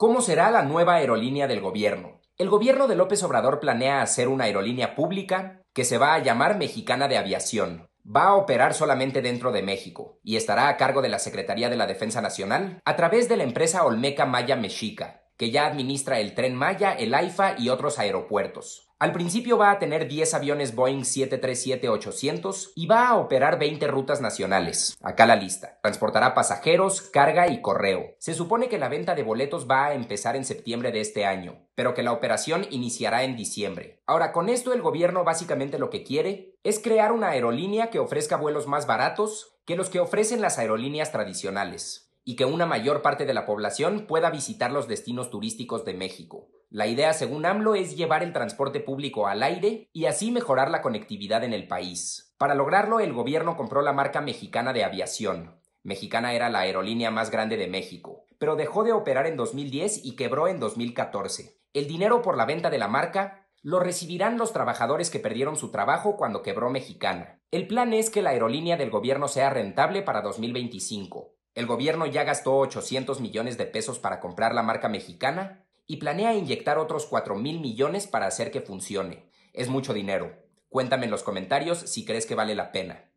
¿Cómo será la nueva aerolínea del gobierno? El gobierno de López Obrador planea hacer una aerolínea pública que se va a llamar Mexicana de Aviación. Va a operar solamente dentro de México y estará a cargo de la Secretaría de la Defensa Nacional a través de la empresa Olmeca Maya Mexica que ya administra el tren Maya, el AIFA y otros aeropuertos. Al principio va a tener 10 aviones Boeing 737-800 y va a operar 20 rutas nacionales. Acá la lista. Transportará pasajeros, carga y correo. Se supone que la venta de boletos va a empezar en septiembre de este año, pero que la operación iniciará en diciembre. Ahora, con esto el gobierno básicamente lo que quiere es crear una aerolínea que ofrezca vuelos más baratos que los que ofrecen las aerolíneas tradicionales y que una mayor parte de la población pueda visitar los destinos turísticos de México. La idea, según AMLO, es llevar el transporte público al aire y así mejorar la conectividad en el país. Para lograrlo, el gobierno compró la marca mexicana de aviación. Mexicana era la aerolínea más grande de México, pero dejó de operar en 2010 y quebró en 2014. El dinero por la venta de la marca lo recibirán los trabajadores que perdieron su trabajo cuando quebró Mexicana. El plan es que la aerolínea del gobierno sea rentable para 2025, el gobierno ya gastó 800 millones de pesos para comprar la marca mexicana y planea inyectar otros 4 mil millones para hacer que funcione. Es mucho dinero. Cuéntame en los comentarios si crees que vale la pena.